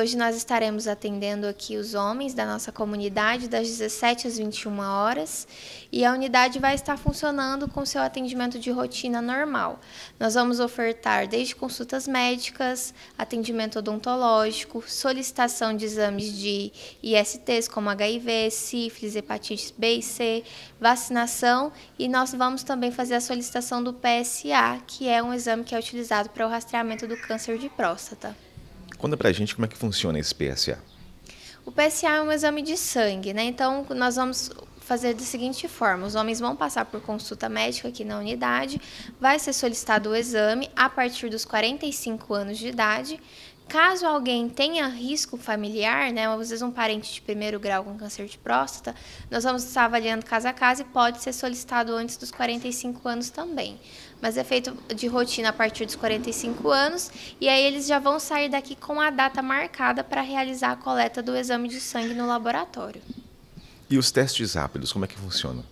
Hoje nós estaremos atendendo aqui os homens da nossa comunidade das 17 às 21 horas e a unidade vai estar funcionando com seu atendimento de rotina normal. Nós vamos ofertar desde consultas médicas, atendimento odontológico, solicitação de exames de ISTs como HIV, sífilis, hepatite B e C, vacinação e nós vamos também fazer a solicitação do PSA, que é um exame que é utilizado para o rastreamento do câncer de próstata. Conta pra gente como é que funciona esse PSA. O PSA é um exame de sangue, né? Então nós vamos fazer da seguinte forma: os homens vão passar por consulta médica aqui na unidade, vai ser solicitado o exame a partir dos 45 anos de idade. Caso alguém tenha risco familiar, né, às vezes um parente de primeiro grau com câncer de próstata, nós vamos estar avaliando caso a caso e pode ser solicitado antes dos 45 anos também. Mas é feito de rotina a partir dos 45 anos e aí eles já vão sair daqui com a data marcada para realizar a coleta do exame de sangue no laboratório. E os testes rápidos, como é que funcionam?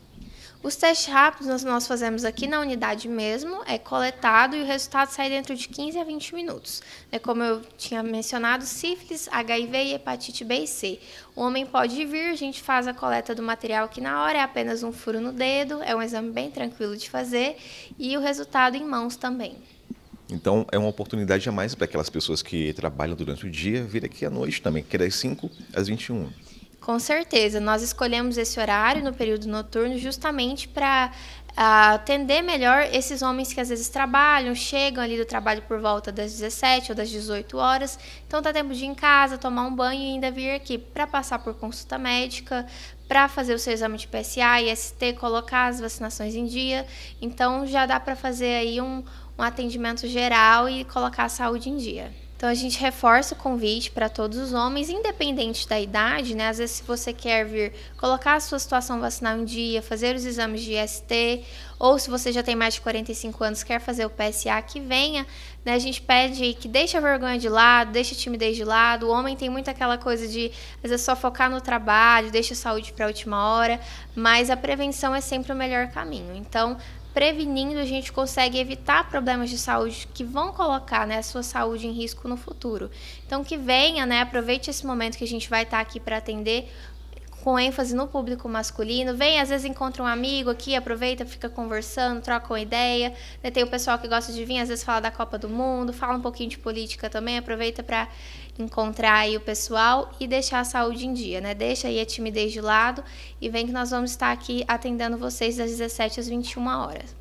Os testes rápidos nós fazemos aqui na unidade mesmo, é coletado e o resultado sai dentro de 15 a 20 minutos. É como eu tinha mencionado, sífilis, HIV e hepatite B e C. O homem pode vir, a gente faz a coleta do material aqui na hora, é apenas um furo no dedo, é um exame bem tranquilo de fazer e o resultado em mãos também. Então, é uma oportunidade a mais para aquelas pessoas que trabalham durante o dia vir aqui à noite também, que é das 5 às 21. Com certeza, nós escolhemos esse horário no período noturno justamente para ah, atender melhor esses homens que às vezes trabalham, chegam ali do trabalho por volta das 17 ou das 18 horas, então dá tá tempo de ir em casa, tomar um banho e ainda vir aqui para passar por consulta médica, para fazer o seu exame de PSA, IST, colocar as vacinações em dia, então já dá para fazer aí um, um atendimento geral e colocar a saúde em dia. Então a gente reforça o convite para todos os homens, independente da idade, né? Às vezes se você quer vir colocar a sua situação vacinal em dia, fazer os exames de ST, ou se você já tem mais de 45 anos, quer fazer o PSA, que venha, né? A gente pede que deixe a vergonha de lado, deixe a timidez de lado. O homem tem muito aquela coisa de às vezes só focar no trabalho, deixa a saúde para a última hora, mas a prevenção é sempre o melhor caminho. Então, prevenindo, a gente consegue evitar problemas de saúde que vão colocar né, a sua saúde em risco no futuro. Então, que venha, né, aproveite esse momento que a gente vai estar aqui para atender com ênfase no público masculino. Vem, às vezes encontra um amigo aqui, aproveita, fica conversando, troca uma ideia. Né, tem o pessoal que gosta de vir, às vezes fala da Copa do Mundo, fala um pouquinho de política também, aproveita para encontrar aí o pessoal e deixar a saúde em dia, né? Deixa aí a timidez de lado e vem que nós vamos estar aqui atendendo vocês das 17 às 21 horas.